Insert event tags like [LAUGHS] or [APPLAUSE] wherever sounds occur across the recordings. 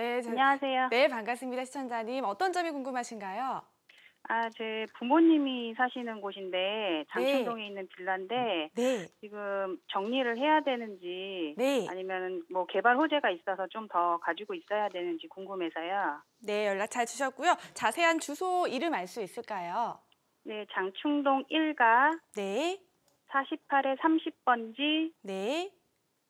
네, 저, 안녕하세요. 네, 반갑습니다. 시청자님. 어떤 점이 궁금하신가요? 아, 제 부모님이 사시는 곳인데 장충동에 네. 있는 빌라인데 네. 지금 정리를 해야 되는지 네. 아니면 뭐 개발 호재가 있어서 좀 더 가지고 있어야 되는지 궁금해서요. 네, 연락 잘 주셨고요. 자세한 주소 이름 알 수 있을까요? 네, 장충동 1가 네. 48에 30번지 네.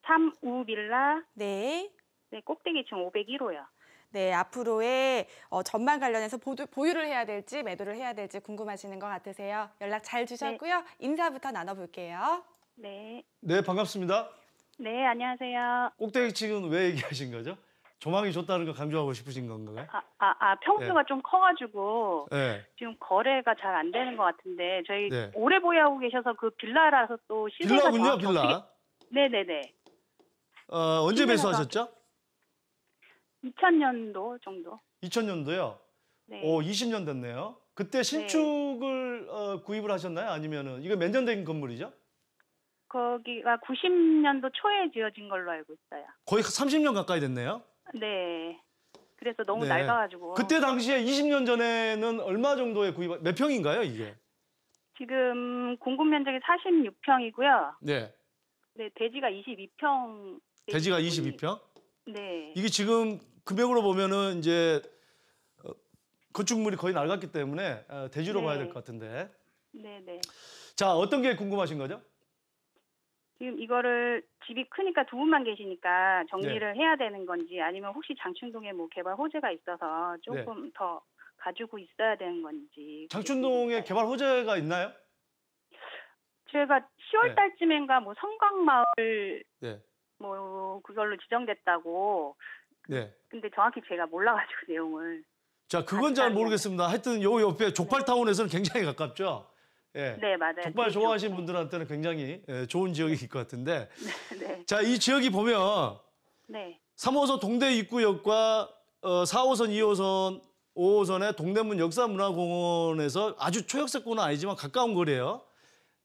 35빌라 네. 네, 꼭대기층 501호요. 네, 앞으로의 어, 전망 관련해서 보도, 보유를 해야 될지 매도를 해야 될지 궁금하시는 것 같으세요. 연락 잘 네. 주셨고요. 네. 인사부터 나눠볼게요. 네. 네, 반갑습니다. 네, 안녕하세요. 꼭대기층은 왜 얘기하신 거죠? 조망이 좋다는 거 강조하고 싶으신 건가요? 아, 아, 아 평수가 네. 좀 커가지고 네. 지금 거래가 잘 안 되는 것 같은데 저희 네. 오래 보유하고 계셔서 그 빌라라서 또 시세가 빌라군요, 빌라. 네네네. 어, 언제 매수하셨죠? 2000년도 정도. 2000년도요? 네. 오, 20년 됐네요. 그때 네. 신축을 어, 구입을 하셨나요? 아니면은 이거 몇년 된 건물이죠? 거기가 90년도 초에 지어진 걸로 알고 있어요. 거의 30년 가까이 됐네요. 네. 그래서 너무 네. 낡아가지고. 그때 당시에 20년 전에는 얼마 정도에 구입, 몇 평인가요, 이게? 지금 공급 면적이 46평이고요. 네. 네, 대지가 22평. 대지가 22평? 네. 이게 지금 금액으로 보면은 이제 어, 건축물이 거의 낡았기 때문에 어, 대지로 네. 봐야 될 것 같은데. 네, 네. 자, 어떤 게 궁금하신 거죠? 지금 이거를 집이 크니까 두 분만 계시니까 정리를 네. 해야 되는 건지 아니면 혹시 장충동에뭐 개발 호재가 있어서 조금 네. 더 가지고 있어야 되는 건지. 장충동에 개발 호재가 있나요? 제가 10월 달쯤인가 뭐 성곽마을 네. 뭐 그걸로 지정됐다고. 네. 근데 정확히 제가 몰라가지고 [LAUGHS] 내용을. 자 그건 잘 모르겠습니다. 하여튼 요 옆에 네. 족발타운에서는 굉장히 가깝죠. 예. 네 맞아요. 족발 좋아하시는 분들한테는 굉장히 예, 좋은 지역일 것 같은데. [LAUGHS] 네. 자이 지역이 보면. 네. 3호선 동대 입구역과 어, 4호선, 2호선, 5호선의 동대문 역사문화공원에서 아주 초역세권은 아니지만 가까운 거리예요.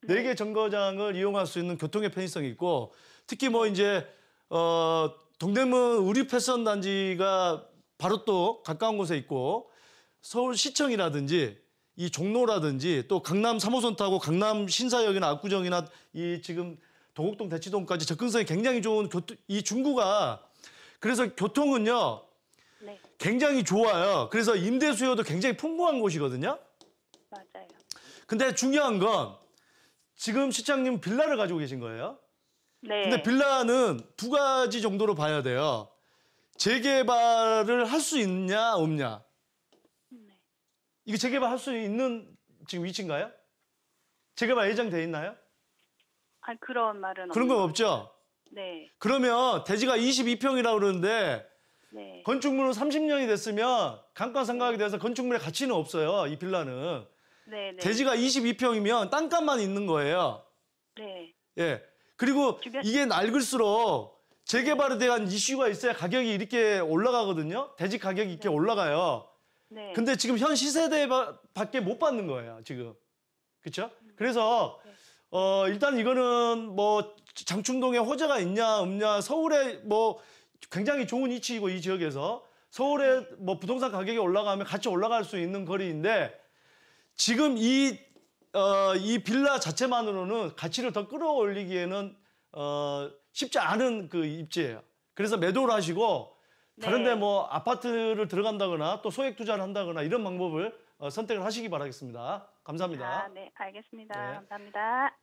네개 네. 정거장을 이용할 수 있는 교통의 편의성이 있고 특히 뭐 이제 어 동대문 우리패선 단지가 바로 또 가까운 곳에 있고 서울시청이라든지 이 종로라든지 또 강남 3호선 타고 강남 신사역이나 압구정이나 이 지금 도곡동 대치동까지 접근성이 굉장히 좋은 교통, 이 중구가 그래서 교통은요 네. 굉장히 좋아요. 그래서 임대 수요도 굉장히 풍부한 곳이거든요. 맞아요. 근데 중요한 건 지금 시장님 빌라를 가지고 계신 거예요? 네. 근데 빌라는 두 가지 정도로 봐야 돼요. 재개발을 할 수 있냐 없냐. 네. 이거 재개발 할 수 있는 지금 위치인가요? 재개발 예정돼 있나요? 아 그런 말은 그런 건 없죠. 네. 그러면 대지가 22평이라고 그러는데 네. 건축물은 30년이 됐으면 강가 상각에대해서 건축물의 가치는 없어요. 이 빌라는. 네, 네. 대지가 22평이면 땅값만 있는 거예요. 네. 예. 그리고 주변... 이게 낡을수록 재개발에 대한 이슈가 있어야 가격이 이렇게 올라가거든요. 대지 가격이 이렇게 네. 올라가요. 네. 근데 지금 현 시세대밖에 못 받는 거예요, 지금. 그렇죠? 음. 그래서 네. 어, 일단 이거는 뭐 장충동에 호재가 있냐 없냐 서울에 뭐 굉장히 좋은 위치이고 이 지역에서 서울에 네. 뭐 부동산 가격이 올라가면 같이 올라갈 수 있는 거리인데 지금 이 어, 이 빌라 자체만으로는 가치를 더 끌어올리기에는 어, 쉽지 않은 그 입지예요. 그래서 매도를 하시고 네. 다른데 뭐 아파트를 들어간다거나 또 소액 투자를 한다거나 이런 방법을 어, 선택을 하시기 바라겠습니다. 감사합니다. 아, 네, 알겠습니다. 네. 감사합니다.